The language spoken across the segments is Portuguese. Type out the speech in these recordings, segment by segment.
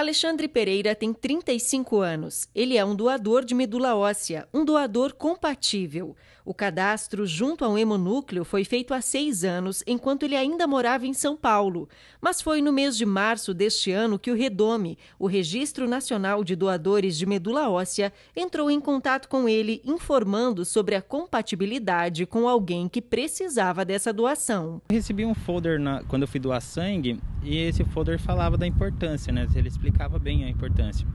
Alexandre Pereira tem 35 anos. Ele é um doador de medula óssea, um doador compatível. O cadastro junto ao hemonúcleo foi feito há seis anos, enquanto ele ainda morava em São Paulo. Mas foi no mês de março deste ano que o Redome, o Registro Nacional de Doadores de Medula Óssea, entrou em contato com ele, informando sobre a compatibilidade com alguém que precisava dessa doação. Recebi um folder na... quando eu fui doar sangue e esse folder falava da importância, né? Ele explicava explicava bem a importância.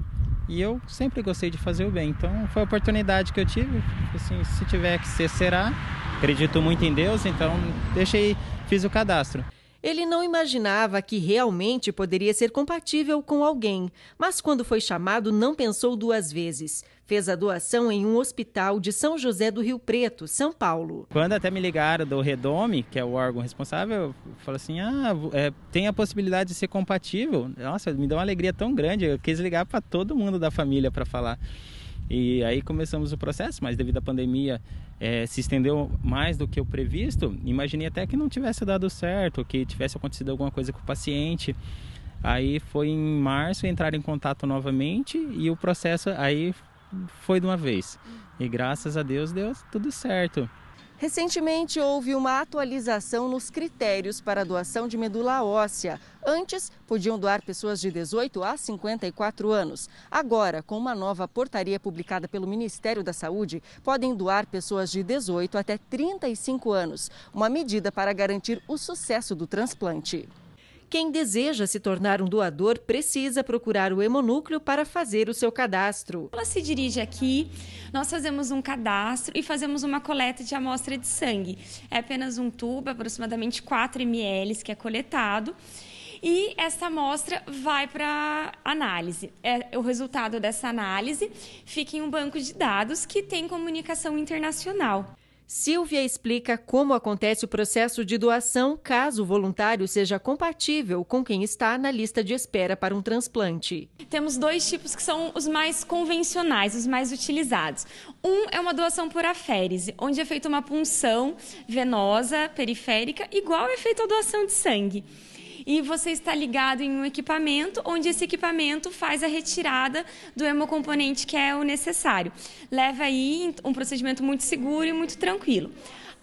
E eu sempre gostei de fazer o bem, então foi a oportunidade que eu tive. Assim, se tiver que ser, será. Acredito muito em Deus, então deixei, fiz o cadastro. Ele não imaginava que realmente poderia ser compatível com alguém, mas quando foi chamado, não pensou duas vezes. Fez a doação em um hospital de São José do Rio Preto, São Paulo. Quando até me ligaram do Redome, que é o órgão responsável, eu falei assim: ah, é, tem a possibilidade de ser compatível. Nossa, me deu uma alegria tão grande. Eu quis ligar para todo mundo da família para falar. E aí começamos o processo, mas devido à pandemia é, se estendeu mais do que o previsto. Imaginei até que não tivesse dado certo, que tivesse acontecido alguma coisa com o paciente. Aí foi em março entrar em contato novamente e o processo aí foi de uma vez. E graças a Deus deu tudo certo. Recentemente houve uma atualização nos critérios para a doação de medula óssea. Antes, podiam doar pessoas de 18 a 54 anos. Agora, com uma nova portaria publicada pelo Ministério da Saúde, podem doar pessoas de 18 até 35 anos. Uma medida para garantir o sucesso do transplante. Quem deseja se tornar um doador precisa procurar o Hemonúcleo para fazer o seu cadastro. Ela se dirige aqui, nós fazemos um cadastro e fazemos uma coleta de amostra de sangue. É apenas um tubo, aproximadamente 4 ml, que é coletado. E essa amostra vai para análise. É, o resultado dessa análise fica em um banco de dados que tem comunicação internacional. Silvia explica como acontece o processo de doação caso o voluntário seja compatível com quem está na lista de espera para um transplante. Temos dois tipos que são os mais convencionais, os mais utilizados. Um é uma doação por aférise, onde é feita uma punção venosa periférica, igual é feita a doação de sangue e você está ligado em um equipamento, onde esse equipamento faz a retirada do hemocomponente que é o necessário. Leva aí um procedimento muito seguro e muito tranquilo.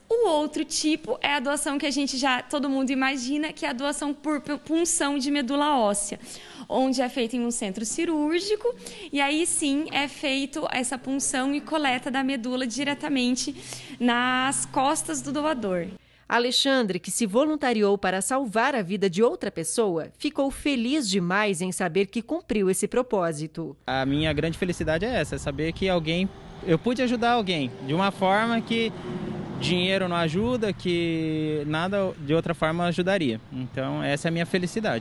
O outro tipo é a doação que a gente já todo mundo imagina, que é a doação por punção de medula óssea, onde é feita em um centro cirúrgico e aí sim é feito essa punção e coleta da medula diretamente nas costas do doador. Alexandre, que se voluntariou para salvar a vida de outra pessoa, ficou feliz demais em saber que cumpriu esse propósito. A minha grande felicidade é essa, é saber que alguém, eu pude ajudar alguém de uma forma que dinheiro não ajuda, que nada de outra forma ajudaria. Então, essa é a minha felicidade.